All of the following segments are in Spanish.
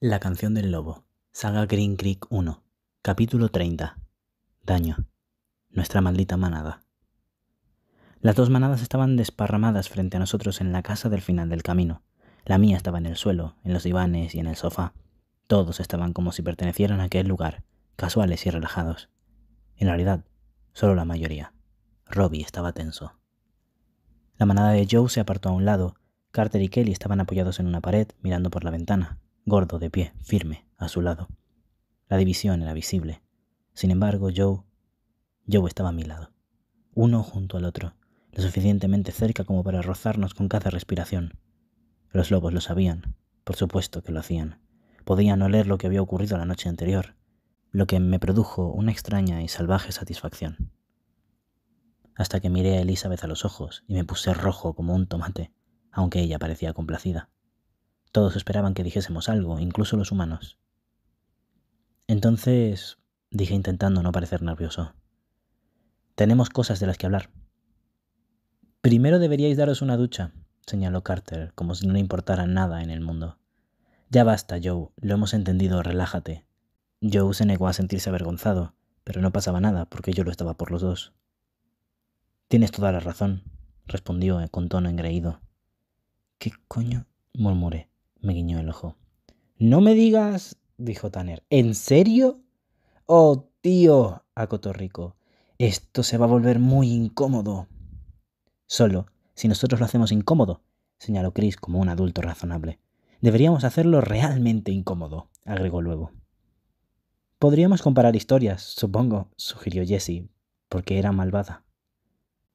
La canción del lobo, saga Green Creek 1, capítulo 30. Daño. Nuestra maldita manada. Las dos manadas estaban desparramadas frente a nosotros en la casa del final del camino. La mía estaba en el suelo, en los divanes y en el sofá. Todos estaban como si pertenecieran a aquel lugar, casuales y relajados. En realidad, solo la mayoría. Robbie estaba tenso. La manada de Joe se apartó a un lado. Carter y Kelly estaban apoyados en una pared, mirando por la ventana gordo de pie, firme, a su lado. La división era visible. Sin embargo, Joe, Joe estaba a mi lado, uno junto al otro, lo suficientemente cerca como para rozarnos con cada respiración. Los lobos lo sabían, por supuesto que lo hacían. Podían oler lo que había ocurrido la noche anterior, lo que me produjo una extraña y salvaje satisfacción. Hasta que miré a Elizabeth a los ojos y me puse rojo como un tomate, aunque ella parecía complacida. Todos esperaban que dijésemos algo, incluso los humanos. Entonces, dije intentando no parecer nervioso, tenemos cosas de las que hablar. Primero deberíais daros una ducha, señaló Carter, como si no le importara nada en el mundo. Ya basta, Joe, lo hemos entendido, relájate. Joe se negó a sentirse avergonzado, pero no pasaba nada, porque yo lo estaba por los dos. Tienes toda la razón, respondió eh, con tono engreído. ¿Qué coño? murmuré. Me guiñó el ojo. No me digas, dijo Tanner. ¿En serio? Oh, tío, acotó Rico. Esto se va a volver muy incómodo. Solo si nosotros lo hacemos incómodo, señaló Chris como un adulto razonable. Deberíamos hacerlo realmente incómodo, agregó luego. Podríamos comparar historias, supongo, sugirió Jessie, porque era malvada.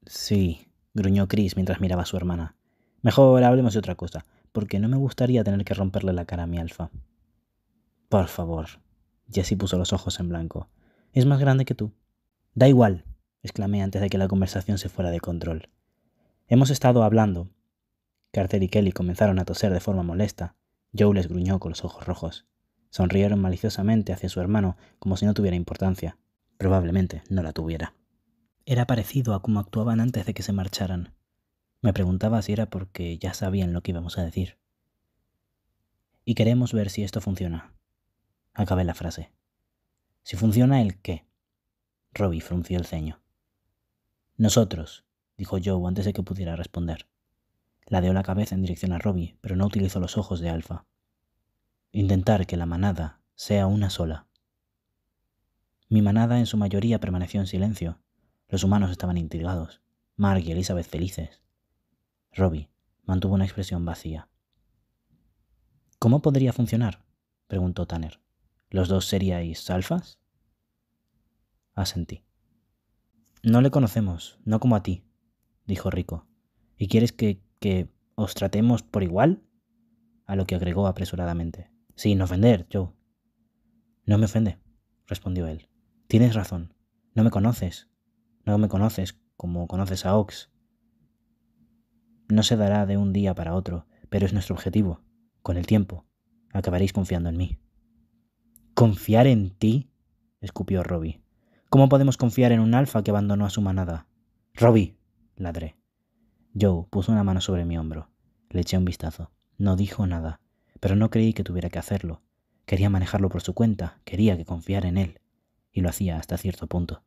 Sí, gruñó Chris mientras miraba a su hermana. Mejor hablemos de otra cosa porque no me gustaría tener que romperle la cara a mi alfa. Por favor. Jessie puso los ojos en blanco. Es más grande que tú. Da igual, exclamé antes de que la conversación se fuera de control. Hemos estado hablando. Carter y Kelly comenzaron a toser de forma molesta. Joe les gruñó con los ojos rojos. Sonrieron maliciosamente hacia su hermano como si no tuviera importancia. Probablemente no la tuviera. Era parecido a cómo actuaban antes de que se marcharan. Me preguntaba si era porque ya sabían lo que íbamos a decir. Y queremos ver si esto funciona. Acabé la frase. Si funciona, ¿el qué? Robbie frunció el ceño. Nosotros, dijo Joe antes de que pudiera responder. Ladeó la cabeza en dirección a Robbie, pero no utilizó los ojos de Alfa. Intentar que la manada sea una sola. Mi manada en su mayoría permaneció en silencio. Los humanos estaban intrigados, Marg y Elizabeth felices, Robbie mantuvo una expresión vacía. ¿Cómo podría funcionar? preguntó Tanner. ¿Los dos seríais alfas? Asentí. No le conocemos, no como a ti, dijo Rico. ¿Y quieres que, que os tratemos por igual? A lo que agregó apresuradamente. Sin ofender, Joe. No me ofende, respondió él. Tienes razón. No me conoces. No me conoces como conoces a Ox. No se dará de un día para otro, pero es nuestro objetivo. Con el tiempo, acabaréis confiando en mí. ¿Confiar en ti? escupió Robbie. ¿Cómo podemos confiar en un alfa que abandonó a su manada? Robbie, ladré. Joe puso una mano sobre mi hombro. Le eché un vistazo. No dijo nada, pero no creí que tuviera que hacerlo. Quería manejarlo por su cuenta, quería que confiara en él, y lo hacía hasta cierto punto.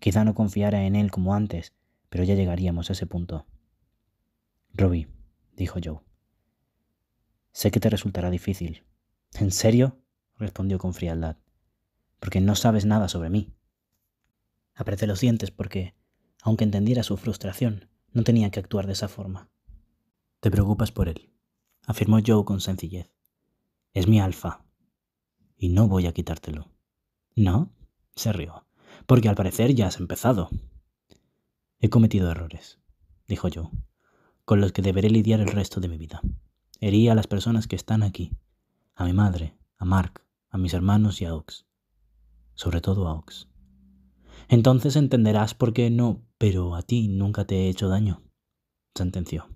Quizá no confiara en él como antes, pero ya llegaríamos a ese punto. Robbie, dijo Joe. Sé que te resultará difícil. ¿En serio? respondió con frialdad. Porque no sabes nada sobre mí. Apreté los dientes porque, aunque entendiera su frustración, no tenía que actuar de esa forma. Te preocupas por él, afirmó Joe con sencillez. Es mi alfa. Y no voy a quitártelo. ¿No? se rió. Porque al parecer ya has empezado. He cometido errores, dijo Joe con los que deberé lidiar el resto de mi vida. Herí a las personas que están aquí, a mi madre, a Mark, a mis hermanos y a Ox. Sobre todo a Ox. Entonces entenderás por qué no, pero a ti nunca te he hecho daño, sentenció,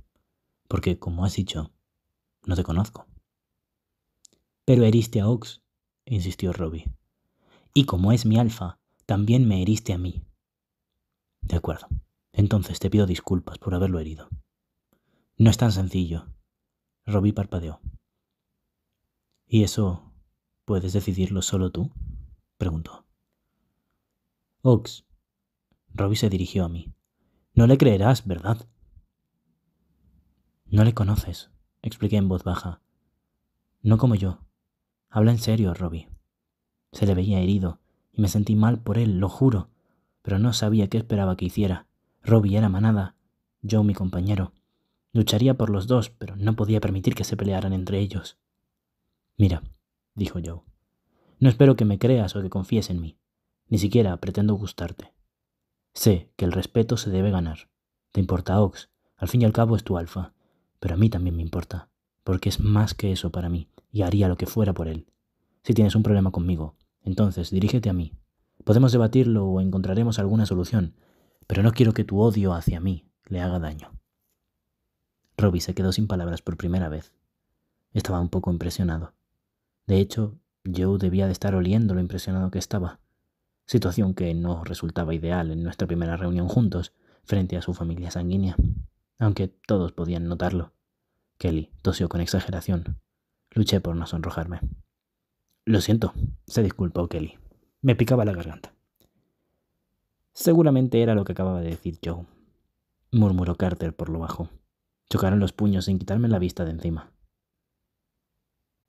porque, como has dicho, no te conozco. Pero heriste a Ox, insistió Robbie. Y como es mi alfa, también me heriste a mí. De acuerdo. Entonces te pido disculpas por haberlo herido. No es tan sencillo. Robbie parpadeó. ¿Y eso puedes decidirlo solo tú? preguntó. Ox. Robbie se dirigió a mí. No le creerás, ¿verdad? No le conoces, expliqué en voz baja. No como yo. Habla en serio, Robbie. Se le veía herido, y me sentí mal por él, lo juro, pero no sabía qué esperaba que hiciera. Robbie era manada, yo mi compañero. Lucharía por los dos, pero no podía permitir que se pelearan entre ellos. Mira, dijo Joe, no espero que me creas o que confíes en mí. Ni siquiera pretendo gustarte. Sé que el respeto se debe ganar. Te importa Ox, al fin y al cabo es tu alfa, pero a mí también me importa, porque es más que eso para mí, y haría lo que fuera por él. Si tienes un problema conmigo, entonces dirígete a mí. Podemos debatirlo o encontraremos alguna solución, pero no quiero que tu odio hacia mí le haga daño. Robbie se quedó sin palabras por primera vez. Estaba un poco impresionado. De hecho, Joe debía de estar oliendo lo impresionado que estaba, situación que no resultaba ideal en nuestra primera reunión juntos frente a su familia sanguínea, aunque todos podían notarlo. Kelly tosió con exageración. Luché por no sonrojarme. Lo siento, se disculpó Kelly. Me picaba la garganta. Seguramente era lo que acababa de decir Joe, murmuró Carter por lo bajo. Chocaron los puños sin quitarme la vista de encima.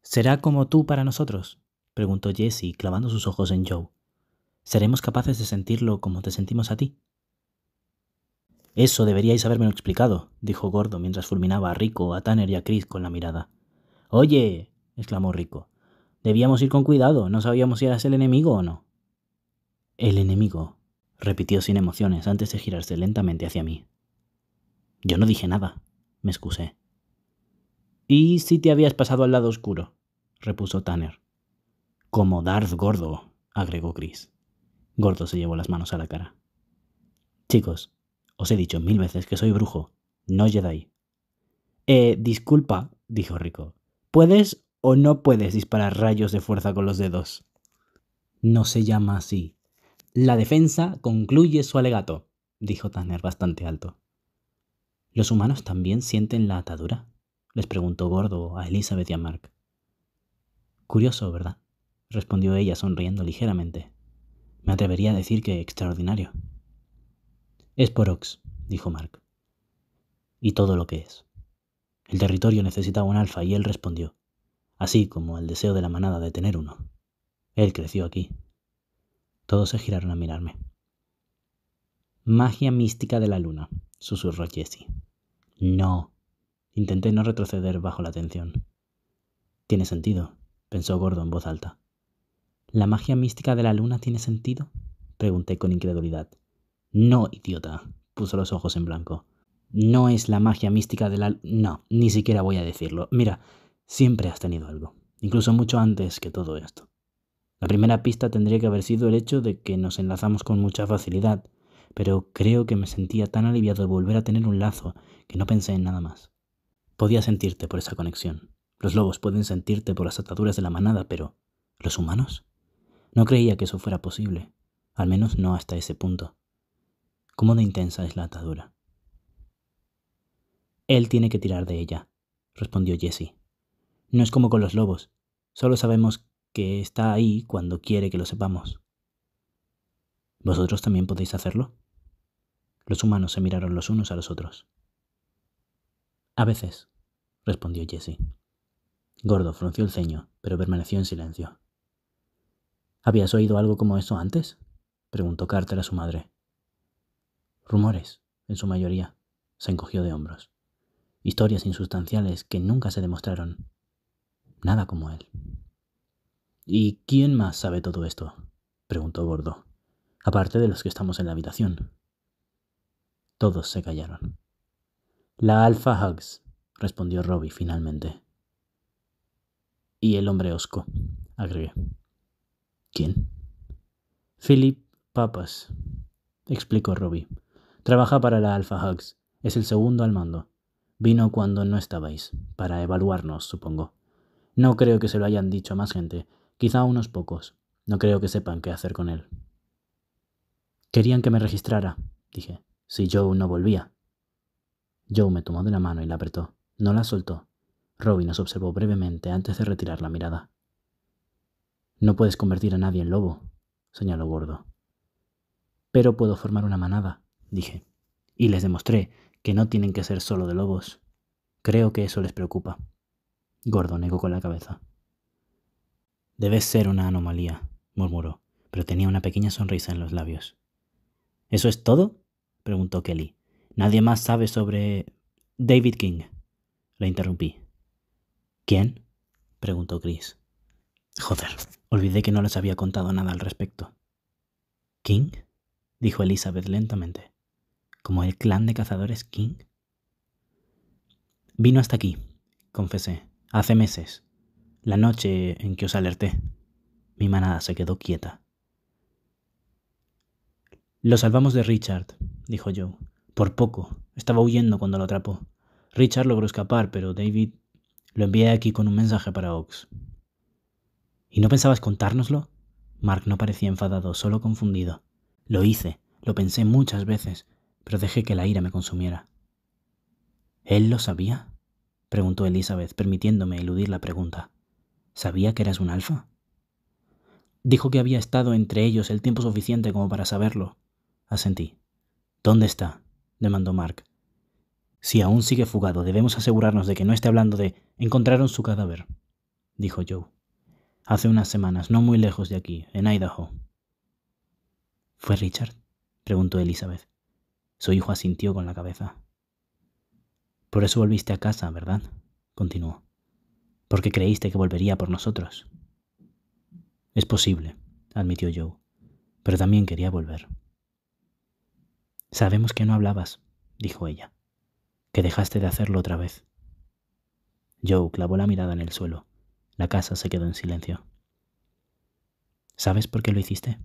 ¿Será como tú para nosotros? preguntó Jesse, clavando sus ojos en Joe. ¿Seremos capaces de sentirlo como te sentimos a ti? Eso deberíais lo explicado, dijo Gordo mientras fulminaba a Rico, a Tanner y a Chris con la mirada. Oye, exclamó Rico, debíamos ir con cuidado, no sabíamos si eras el enemigo o no. El enemigo, repitió sin emociones antes de girarse lentamente hacia mí. Yo no dije nada me excusé. ¿Y si te habías pasado al lado oscuro? repuso Tanner. Como Darth Gordo, agregó Chris. Gordo se llevó las manos a la cara. Chicos, os he dicho mil veces que soy brujo, no Jedi. Eh, disculpa, dijo Rico. ¿Puedes o no puedes disparar rayos de fuerza con los dedos? No se llama así. La defensa concluye su alegato, dijo Tanner bastante alto. ¿Los humanos también sienten la atadura? les preguntó Gordo a Elizabeth y a Mark. Curioso, ¿verdad? respondió ella sonriendo ligeramente. Me atrevería a decir que extraordinario. Es por Ox, dijo Mark. Y todo lo que es. El territorio necesitaba un alfa y él respondió, así como el deseo de la manada de tener uno. Él creció aquí. Todos se giraron a mirarme. Magia mística de la luna, susurró Jessie. No. Intenté no retroceder bajo la tensión. Tiene sentido, pensó Gordo en voz alta. ¿La magia mística de la luna tiene sentido? pregunté con incredulidad. No, idiota, puso los ojos en blanco. No es la magia mística de la... No, ni siquiera voy a decirlo. Mira, siempre has tenido algo, incluso mucho antes que todo esto. La primera pista tendría que haber sido el hecho de que nos enlazamos con mucha facilidad, pero creo que me sentía tan aliviado de volver a tener un lazo que no pensé en nada más. Podía sentirte por esa conexión. Los lobos pueden sentirte por las ataduras de la manada, pero ¿los humanos? No creía que eso fuera posible, al menos no hasta ese punto. ¿Cómo de intensa es la atadura? Él tiene que tirar de ella, respondió Jesse. No es como con los lobos, solo sabemos que está ahí cuando quiere que lo sepamos. ¿Vosotros también podéis hacerlo? Los humanos se miraron los unos a los otros. A veces, respondió Jesse. Gordo frunció el ceño, pero permaneció en silencio. ¿Habías oído algo como eso antes? preguntó Carter a su madre. Rumores, en su mayoría, se encogió de hombros. Historias insustanciales que nunca se demostraron. Nada como él. ¿Y quién más sabe todo esto? preguntó Gordo. Aparte de los que estamos en la habitación. Todos se callaron. La Alpha Hugs, respondió Robbie finalmente. Y el hombre osco, agregué. ¿Quién? Philip Papas, explicó Robbie. Trabaja para la Alpha Hugs. Es el segundo al mando. Vino cuando no estabais, para evaluarnos, supongo. No creo que se lo hayan dicho a más gente, quizá unos pocos. No creo que sepan qué hacer con él. Querían que me registrara, dije si Joe no volvía. Joe me tomó de la mano y la apretó. No la soltó. Robin nos observó brevemente antes de retirar la mirada. No puedes convertir a nadie en lobo, señaló Gordo. Pero puedo formar una manada, dije. Y les demostré que no tienen que ser solo de lobos. Creo que eso les preocupa. Gordo negó con la cabeza. Debes ser una anomalía, murmuró, pero tenía una pequeña sonrisa en los labios. ¿Eso es todo? preguntó Kelly. ¿Nadie más sabe sobre... David King? Le interrumpí. ¿Quién? preguntó Chris. Joder, olvidé que no les había contado nada al respecto. ¿King? dijo Elizabeth lentamente. ¿Como el clan de cazadores King? Vino hasta aquí, confesé, hace meses, la noche en que os alerté. Mi manada se quedó quieta. Lo salvamos de Richard, dijo Joe. Por poco. Estaba huyendo cuando lo atrapó. Richard logró escapar, pero David lo envié aquí con un mensaje para Ox. ¿Y no pensabas contárnoslo? Mark no parecía enfadado, solo confundido. Lo hice, lo pensé muchas veces, pero dejé que la ira me consumiera. ¿Él lo sabía? preguntó Elizabeth, permitiéndome eludir la pregunta. ¿Sabía que eras un alfa? Dijo que había estado entre ellos el tiempo suficiente como para saberlo. Asentí. ¿Dónde está? demandó Mark. Si aún sigue fugado, debemos asegurarnos de que no esté hablando de encontraron su cadáver, dijo Joe. Hace unas semanas, no muy lejos de aquí, en Idaho. ¿Fue Richard? preguntó Elizabeth. Su hijo asintió con la cabeza. Por eso volviste a casa, ¿verdad? continuó. Porque creíste que volvería por nosotros. Es posible, admitió Joe, pero también quería volver. Sabemos que no hablabas, dijo ella, que dejaste de hacerlo otra vez. Joe clavó la mirada en el suelo. La casa se quedó en silencio. ¿Sabes por qué lo hiciste?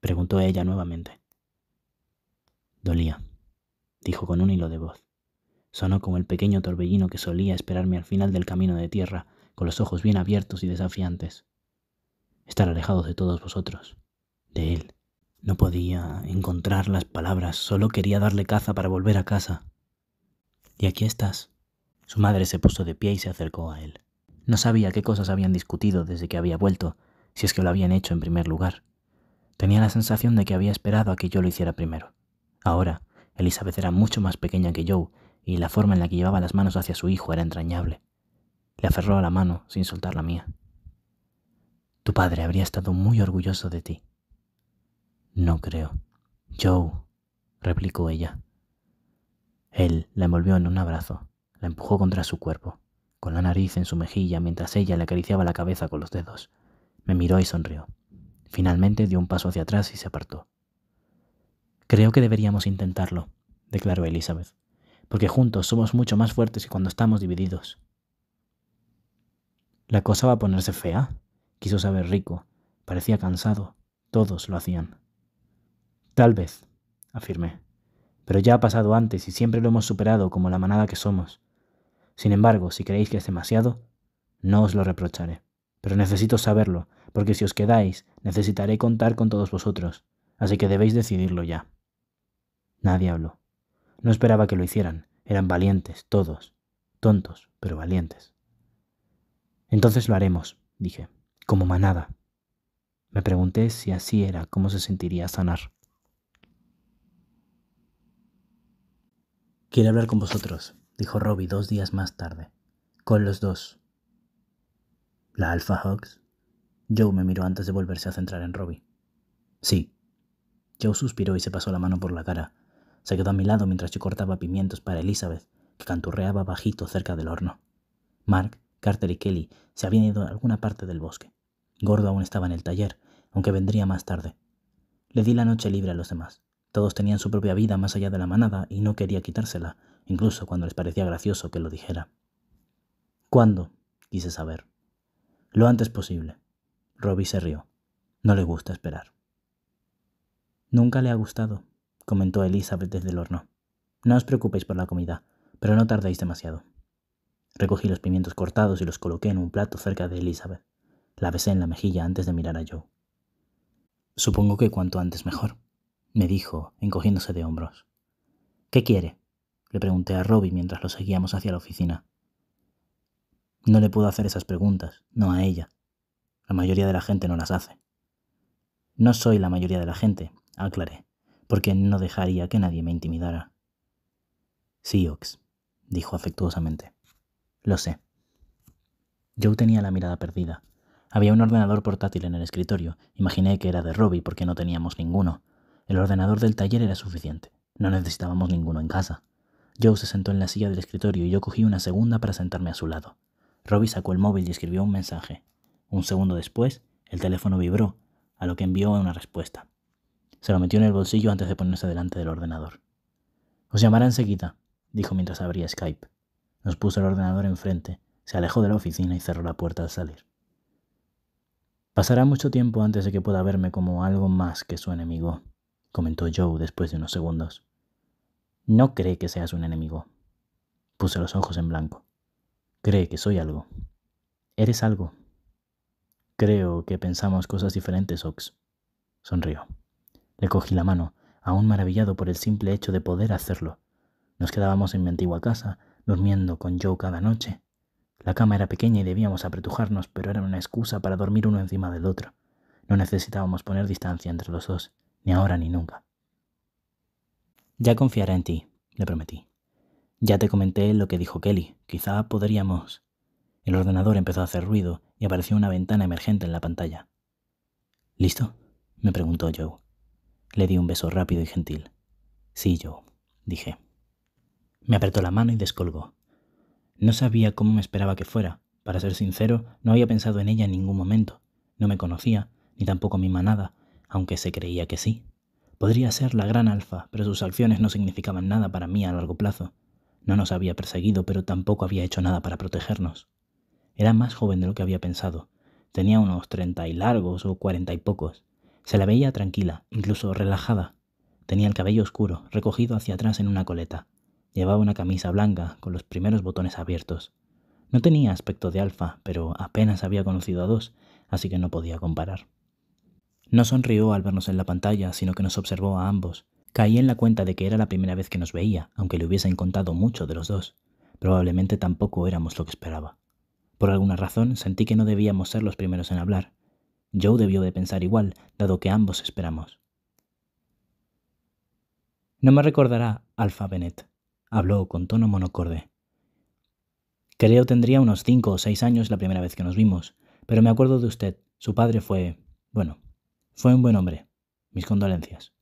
preguntó ella nuevamente. Dolía, dijo con un hilo de voz. Sonó como el pequeño torbellino que solía esperarme al final del camino de tierra, con los ojos bien abiertos y desafiantes. Estar alejado de todos vosotros, de él, no podía encontrar las palabras, solo quería darle caza para volver a casa. Y aquí estás. Su madre se puso de pie y se acercó a él. No sabía qué cosas habían discutido desde que había vuelto, si es que lo habían hecho en primer lugar. Tenía la sensación de que había esperado a que yo lo hiciera primero. Ahora, Elizabeth era mucho más pequeña que Joe y la forma en la que llevaba las manos hacia su hijo era entrañable. Le aferró a la mano sin soltar la mía. Tu padre habría estado muy orgulloso de ti. No creo. Joe, replicó ella. Él la envolvió en un abrazo, la empujó contra su cuerpo, con la nariz en su mejilla mientras ella le acariciaba la cabeza con los dedos. Me miró y sonrió. Finalmente dio un paso hacia atrás y se apartó. Creo que deberíamos intentarlo, declaró Elizabeth, porque juntos somos mucho más fuertes que cuando estamos divididos. ¿La cosa va a ponerse fea? quiso saber Rico. Parecía cansado. Todos lo hacían. Tal vez, afirmé, pero ya ha pasado antes y siempre lo hemos superado como la manada que somos. Sin embargo, si creéis que es demasiado, no os lo reprocharé. Pero necesito saberlo, porque si os quedáis, necesitaré contar con todos vosotros, así que debéis decidirlo ya. Nadie habló. No esperaba que lo hicieran. Eran valientes, todos. Tontos, pero valientes. Entonces lo haremos, dije, como manada. Me pregunté si así era, cómo se sentiría sanar. Quiero hablar con vosotros, dijo Robbie dos días más tarde. Con los dos. ¿La Alpha Hawks? Joe me miró antes de volverse a centrar en Robbie. Sí. Joe suspiró y se pasó la mano por la cara. Se quedó a mi lado mientras yo cortaba pimientos para Elizabeth, que canturreaba bajito cerca del horno. Mark, Carter y Kelly se habían ido a alguna parte del bosque. Gordo aún estaba en el taller, aunque vendría más tarde. Le di la noche libre a los demás. Todos tenían su propia vida más allá de la manada y no quería quitársela, incluso cuando les parecía gracioso que lo dijera. ¿Cuándo? quise saber. Lo antes posible. Robbie se rió. No le gusta esperar. Nunca le ha gustado, comentó Elizabeth desde el horno. No os preocupéis por la comida, pero no tardéis demasiado. Recogí los pimientos cortados y los coloqué en un plato cerca de Elizabeth. La besé en la mejilla antes de mirar a Joe. Supongo que cuanto antes mejor me dijo, encogiéndose de hombros. ¿Qué quiere? le pregunté a Robby mientras lo seguíamos hacia la oficina. No le puedo hacer esas preguntas, no a ella. La mayoría de la gente no las hace. No soy la mayoría de la gente, aclaré, porque no dejaría que nadie me intimidara. Sí, Ox, dijo afectuosamente. Lo sé. Joe tenía la mirada perdida. Había un ordenador portátil en el escritorio. Imaginé que era de Robby porque no teníamos ninguno, el ordenador del taller era suficiente. No necesitábamos ninguno en casa. Joe se sentó en la silla del escritorio y yo cogí una segunda para sentarme a su lado. Robbie sacó el móvil y escribió un mensaje. Un segundo después, el teléfono vibró, a lo que envió una respuesta. Se lo metió en el bolsillo antes de ponerse delante del ordenador. Os llamará enseguida, dijo mientras abría Skype. Nos puso el ordenador enfrente, se alejó de la oficina y cerró la puerta al salir. Pasará mucho tiempo antes de que pueda verme como algo más que su enemigo, comentó Joe después de unos segundos. No cree que seas un enemigo. Puse los ojos en blanco. Cree que soy algo. Eres algo. Creo que pensamos cosas diferentes, Ox. Sonrió. Le cogí la mano, aún maravillado por el simple hecho de poder hacerlo. Nos quedábamos en mi antigua casa, durmiendo con Joe cada noche. La cama era pequeña y debíamos apretujarnos, pero era una excusa para dormir uno encima del otro. No necesitábamos poner distancia entre los dos ni ahora ni nunca. Ya confiaré en ti, le prometí. Ya te comenté lo que dijo Kelly. Quizá podríamos... El ordenador empezó a hacer ruido y apareció una ventana emergente en la pantalla. ¿Listo? me preguntó Joe. Le di un beso rápido y gentil. Sí, Joe, dije. Me apretó la mano y descolgó. No sabía cómo me esperaba que fuera. Para ser sincero, no había pensado en ella en ningún momento. No me conocía, ni tampoco mi manada, aunque se creía que sí. Podría ser la gran alfa, pero sus acciones no significaban nada para mí a largo plazo. No nos había perseguido, pero tampoco había hecho nada para protegernos. Era más joven de lo que había pensado. Tenía unos treinta y largos o cuarenta y pocos. Se la veía tranquila, incluso relajada. Tenía el cabello oscuro, recogido hacia atrás en una coleta. Llevaba una camisa blanca, con los primeros botones abiertos. No tenía aspecto de alfa, pero apenas había conocido a dos, así que no podía comparar. No sonrió al vernos en la pantalla, sino que nos observó a ambos. Caí en la cuenta de que era la primera vez que nos veía, aunque le hubiesen contado mucho de los dos. Probablemente tampoco éramos lo que esperaba. Por alguna razón sentí que no debíamos ser los primeros en hablar. Joe debió de pensar igual, dado que ambos esperamos. No me recordará Alfa Bennett, habló con tono monocorde. Creo tendría unos cinco o seis años la primera vez que nos vimos, pero me acuerdo de usted. Su padre fue, bueno, fue un buen hombre. Mis condolencias.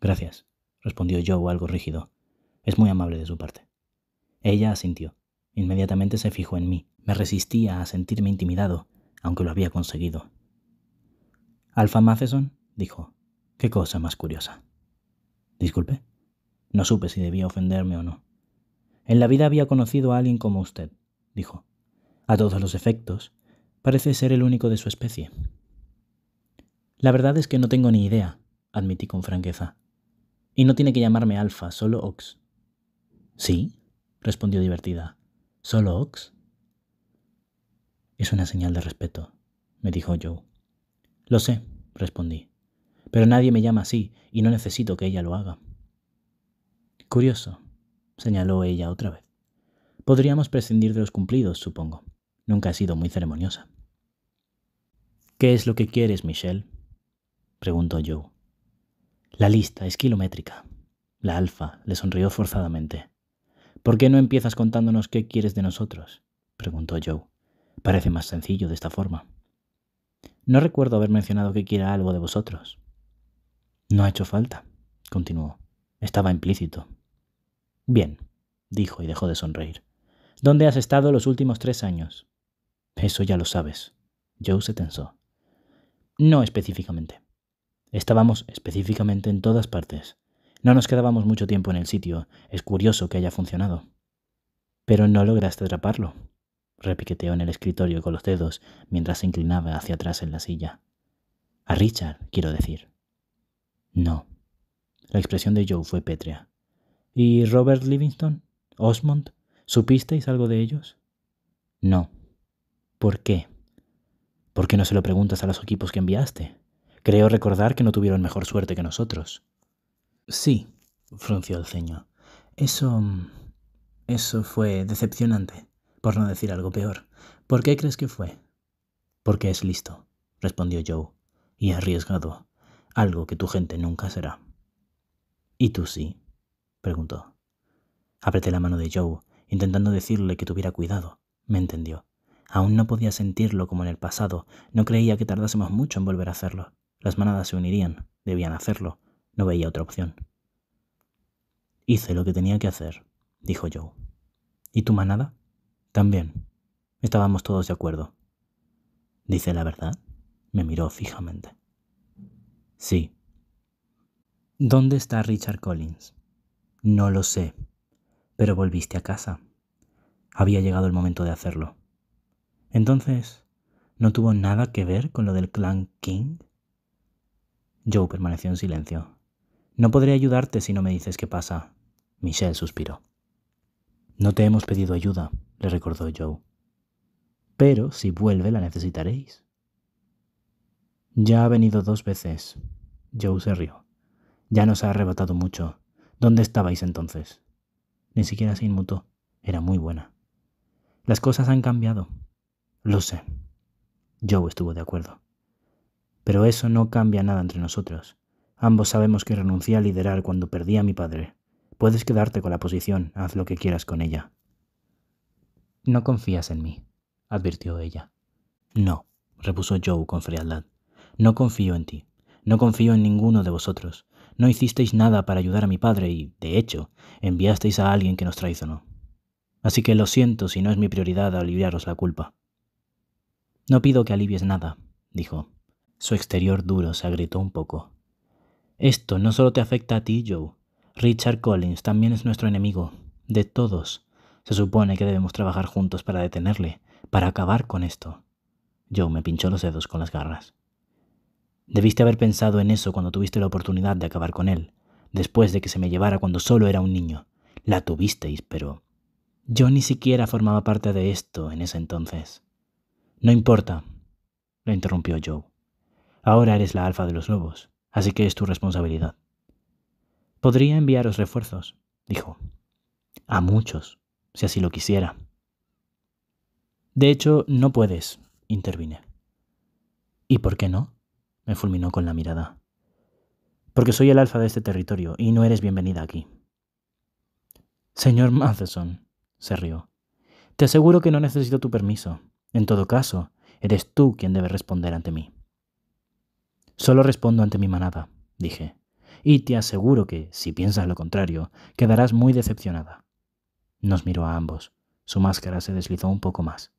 Gracias, respondió Joe algo rígido. Es muy amable de su parte. Ella asintió. Inmediatamente se fijó en mí. Me resistía a sentirme intimidado, aunque lo había conseguido. Alfa Matheson, dijo. Qué cosa más curiosa. Disculpe. No supe si debía ofenderme o no. En la vida había conocido a alguien como usted, dijo. A todos los efectos, parece ser el único de su especie. La verdad es que no tengo ni idea, admití con franqueza. Y no tiene que llamarme Alfa, solo Ox. Sí, respondió divertida. ¿Solo Ox? Es una señal de respeto, me dijo Joe. Lo sé, respondí. Pero nadie me llama así y no necesito que ella lo haga. Curioso, señaló ella otra vez. Podríamos prescindir de los cumplidos, supongo. Nunca he sido muy ceremoniosa. ¿Qué es lo que quieres, Michelle? preguntó Joe. La lista es kilométrica. La alfa le sonrió forzadamente. ¿Por qué no empiezas contándonos qué quieres de nosotros? preguntó Joe. Parece más sencillo de esta forma. No recuerdo haber mencionado que quiera algo de vosotros. No ha hecho falta, continuó. Estaba implícito. Bien, dijo y dejó de sonreír. ¿Dónde has estado los últimos tres años? Eso ya lo sabes. Joe se tensó. No específicamente. Estábamos específicamente en todas partes. No nos quedábamos mucho tiempo en el sitio. Es curioso que haya funcionado. Pero no lograste atraparlo. Repiqueteó en el escritorio con los dedos mientras se inclinaba hacia atrás en la silla. A Richard, quiero decir. No. La expresión de Joe fue pétrea. ¿Y Robert Livingston? ¿Osmond? ¿Supisteis algo de ellos? No. ¿Por qué? ¿Por qué no se lo preguntas a los equipos que enviaste? Creo recordar que no tuvieron mejor suerte que nosotros. Sí, frunció el ceño. Eso... Eso fue decepcionante, por no decir algo peor. ¿Por qué crees que fue? Porque es listo, respondió Joe, y arriesgado, algo que tu gente nunca será. ¿Y tú sí? preguntó. Apreté la mano de Joe, intentando decirle que tuviera cuidado. Me entendió. Aún no podía sentirlo como en el pasado, no creía que tardásemos mucho en volver a hacerlo. Las manadas se unirían, debían hacerlo, no veía otra opción. Hice lo que tenía que hacer, dijo Joe. ¿Y tu manada? También. Estábamos todos de acuerdo. ¿Dice la verdad? Me miró fijamente. Sí. ¿Dónde está Richard Collins? No lo sé, pero volviste a casa. Había llegado el momento de hacerlo. Entonces, ¿no tuvo nada que ver con lo del clan King? Joe permaneció en silencio. No podré ayudarte si no me dices qué pasa. Michelle suspiró. No te hemos pedido ayuda, le recordó Joe. Pero si vuelve la necesitaréis. Ya ha venido dos veces. Joe se rió. Ya nos ha arrebatado mucho. ¿Dónde estabais entonces? Ni siquiera se inmutó. Era muy buena. Las cosas han cambiado. Lo sé. Joe estuvo de acuerdo. Pero eso no cambia nada entre nosotros. Ambos sabemos que renuncié a liderar cuando perdí a mi padre. Puedes quedarte con la posición, haz lo que quieras con ella. No confías en mí, advirtió ella. No, repuso Joe con frialdad. No confío en ti. No confío en ninguno de vosotros. No hicisteis nada para ayudar a mi padre y, de hecho, enviasteis a alguien que nos traicionó. Así que lo siento si no es mi prioridad aliviaros la culpa. No pido que alivies nada, dijo. Su exterior duro se agrietó un poco. Esto no solo te afecta a ti, Joe. Richard Collins también es nuestro enemigo. De todos. Se supone que debemos trabajar juntos para detenerle, para acabar con esto. Joe me pinchó los dedos con las garras. Debiste haber pensado en eso cuando tuviste la oportunidad de acabar con él, después de que se me llevara cuando solo era un niño. La tuvisteis, pero... Yo ni siquiera formaba parte de esto en ese entonces. No importa, lo interrumpió Joe. Ahora eres la alfa de los lobos, así que es tu responsabilidad. Podría enviaros refuerzos, dijo. A muchos, si así lo quisiera. De hecho, no puedes, intervine. ¿Y por qué no? me fulminó con la mirada. Porque soy el alfa de este territorio y no eres bienvenida aquí. Señor Matheson, se rió. Te aseguro que no necesito tu permiso. En todo caso, eres tú quien debe responder ante mí. Solo respondo ante mi manada, dije, y te aseguro que, si piensas lo contrario, quedarás muy decepcionada. Nos miró a ambos. Su máscara se deslizó un poco más.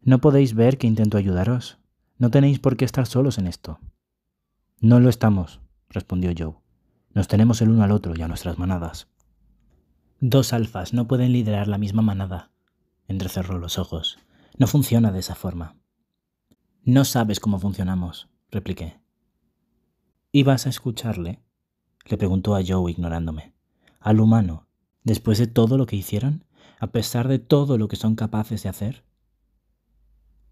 ¿No podéis ver que intento ayudaros? No tenéis por qué estar solos en esto. No lo estamos, respondió Joe. Nos tenemos el uno al otro y a nuestras manadas. Dos alfas no pueden liderar la misma manada. Entrecerró los ojos. No funciona de esa forma. No sabes cómo funcionamos repliqué. ¿Ibas a escucharle? le preguntó a Joe ignorándome. ¿Al humano, después de todo lo que hicieron, a pesar de todo lo que son capaces de hacer?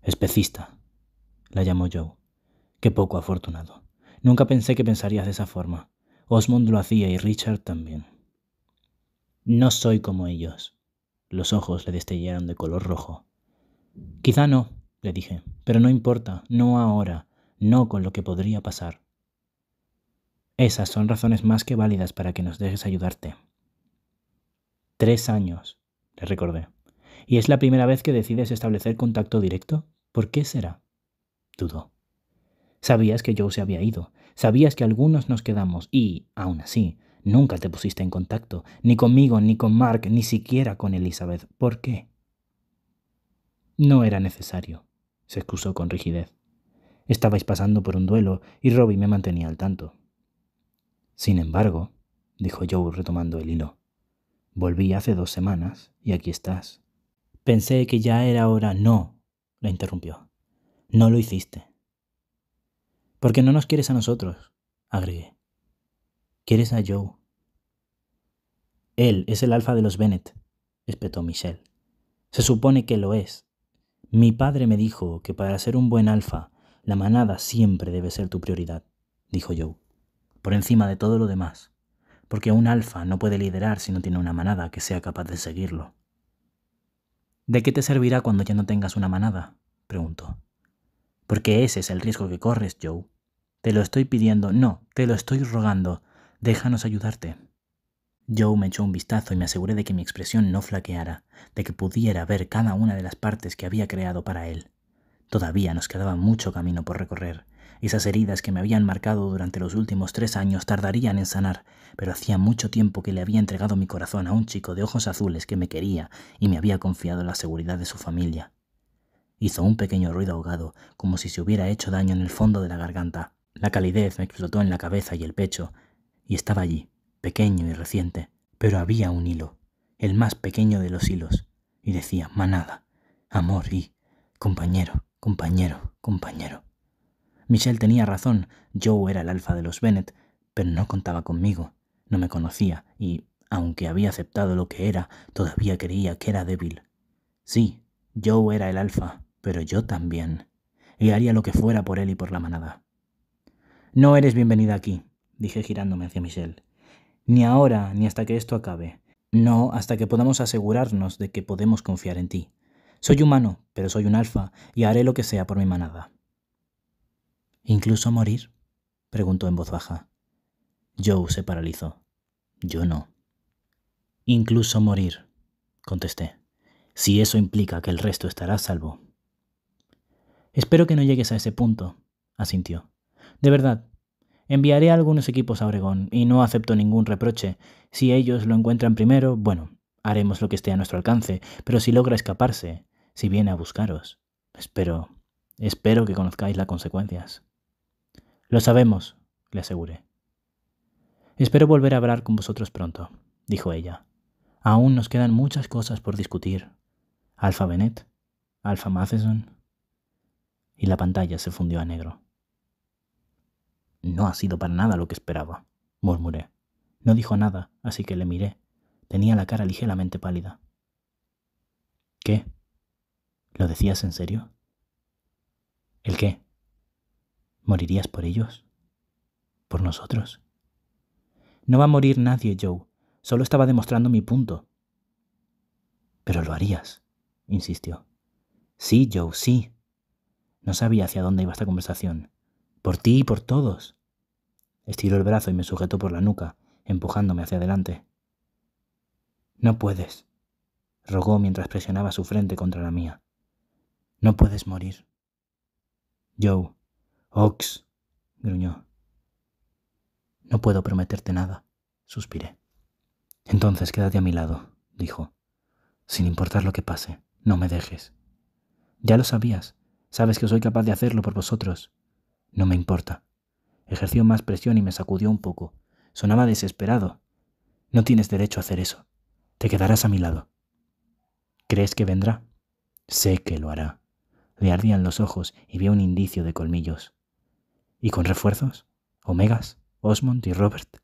Especista, la llamó Joe. Qué poco afortunado. Nunca pensé que pensarías de esa forma. Osmond lo hacía y Richard también. No soy como ellos. Los ojos le destellaron de color rojo. Quizá no, le dije, pero no importa, no ahora no con lo que podría pasar. Esas son razones más que válidas para que nos dejes ayudarte. Tres años, le recordé. ¿Y es la primera vez que decides establecer contacto directo? ¿Por qué será? Dudó. Sabías que Joe se había ido, sabías que algunos nos quedamos y, aún así, nunca te pusiste en contacto, ni conmigo, ni con Mark, ni siquiera con Elizabeth. ¿Por qué? No era necesario, se excusó con rigidez. Estabais pasando por un duelo y Robbie me mantenía al tanto. Sin embargo, dijo Joe retomando el hilo, volví hace dos semanas y aquí estás. Pensé que ya era hora. No, la interrumpió. No lo hiciste. Porque no nos quieres a nosotros, agregué. Quieres a Joe. Él es el alfa de los Bennett, espetó Michelle. Se supone que lo es. Mi padre me dijo que para ser un buen alfa la manada siempre debe ser tu prioridad, dijo Joe, por encima de todo lo demás, porque un alfa no puede liderar si no tiene una manada que sea capaz de seguirlo. ¿De qué te servirá cuando ya no tengas una manada? preguntó. Porque ese es el riesgo que corres, Joe. Te lo estoy pidiendo, no, te lo estoy rogando. Déjanos ayudarte. Joe me echó un vistazo y me aseguré de que mi expresión no flaqueara, de que pudiera ver cada una de las partes que había creado para él. Todavía nos quedaba mucho camino por recorrer. Esas heridas que me habían marcado durante los últimos tres años tardarían en sanar, pero hacía mucho tiempo que le había entregado mi corazón a un chico de ojos azules que me quería y me había confiado la seguridad de su familia. Hizo un pequeño ruido ahogado, como si se hubiera hecho daño en el fondo de la garganta. La calidez me explotó en la cabeza y el pecho, y estaba allí, pequeño y reciente, pero había un hilo, el más pequeño de los hilos, y decía manada, amor y compañero. Compañero, compañero. Michelle tenía razón, Joe era el alfa de los Bennett, pero no contaba conmigo, no me conocía y, aunque había aceptado lo que era, todavía creía que era débil. Sí, Joe era el alfa, pero yo también, y haría lo que fuera por él y por la manada. No eres bienvenida aquí, dije girándome hacia Michelle. Ni ahora, ni hasta que esto acabe. No, hasta que podamos asegurarnos de que podemos confiar en ti. Soy humano, pero soy un alfa y haré lo que sea por mi manada. ¿Incluso morir? preguntó en voz baja. Joe se paralizó. Yo no. Incluso morir, contesté, si eso implica que el resto estará salvo. Espero que no llegues a ese punto, asintió. De verdad, enviaré algunos equipos a Oregón y no acepto ningún reproche. Si ellos lo encuentran primero, bueno, haremos lo que esté a nuestro alcance, pero si logra escaparse, si viene a buscaros. Espero, espero que conozcáis las consecuencias. Lo sabemos, le aseguré. Espero volver a hablar con vosotros pronto, dijo ella. Aún nos quedan muchas cosas por discutir. Alfa Bennett, Alfa Matheson. Y la pantalla se fundió a negro. No ha sido para nada lo que esperaba, murmuré. No dijo nada, así que le miré. Tenía la cara ligeramente pálida. ¿Qué? ¿Lo decías en serio? ¿El qué? ¿Morirías por ellos? ¿Por nosotros? No va a morir nadie, Joe. Solo estaba demostrando mi punto. Pero lo harías, insistió. Sí, Joe, sí. No sabía hacia dónde iba esta conversación. Por ti y por todos. Estiró el brazo y me sujetó por la nuca, empujándome hacia adelante. No puedes, rogó mientras presionaba su frente contra la mía. No puedes morir. Joe, Ox, gruñó. No puedo prometerte nada, suspiré. Entonces quédate a mi lado, dijo. Sin importar lo que pase, no me dejes. Ya lo sabías, sabes que soy capaz de hacerlo por vosotros. No me importa. Ejerció más presión y me sacudió un poco. Sonaba desesperado. No tienes derecho a hacer eso. Te quedarás a mi lado. ¿Crees que vendrá? Sé que lo hará le ardían los ojos y vio un indicio de colmillos. ¿Y con refuerzos? ¿Omegas? ¿Osmond y Robert?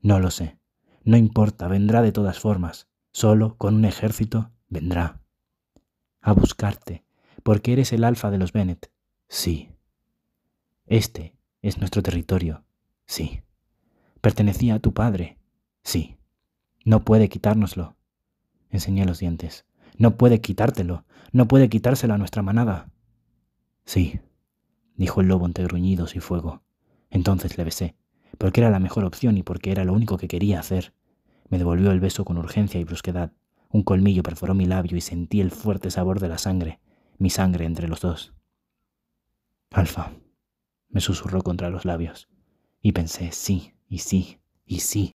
No lo sé. No importa, vendrá de todas formas. Solo, con un ejército, vendrá. A buscarte, porque eres el alfa de los Bennett. Sí. Este es nuestro territorio. Sí. Pertenecía a tu padre. Sí. No puede quitárnoslo. Enseñé los dientes. No puede quitártelo, no puede quitárselo a nuestra manada. Sí, dijo el lobo entre gruñidos y fuego. Entonces le besé, porque era la mejor opción y porque era lo único que quería hacer. Me devolvió el beso con urgencia y brusquedad. Un colmillo perforó mi labio y sentí el fuerte sabor de la sangre, mi sangre entre los dos. Alfa, me susurró contra los labios. Y pensé, sí, y sí, y sí.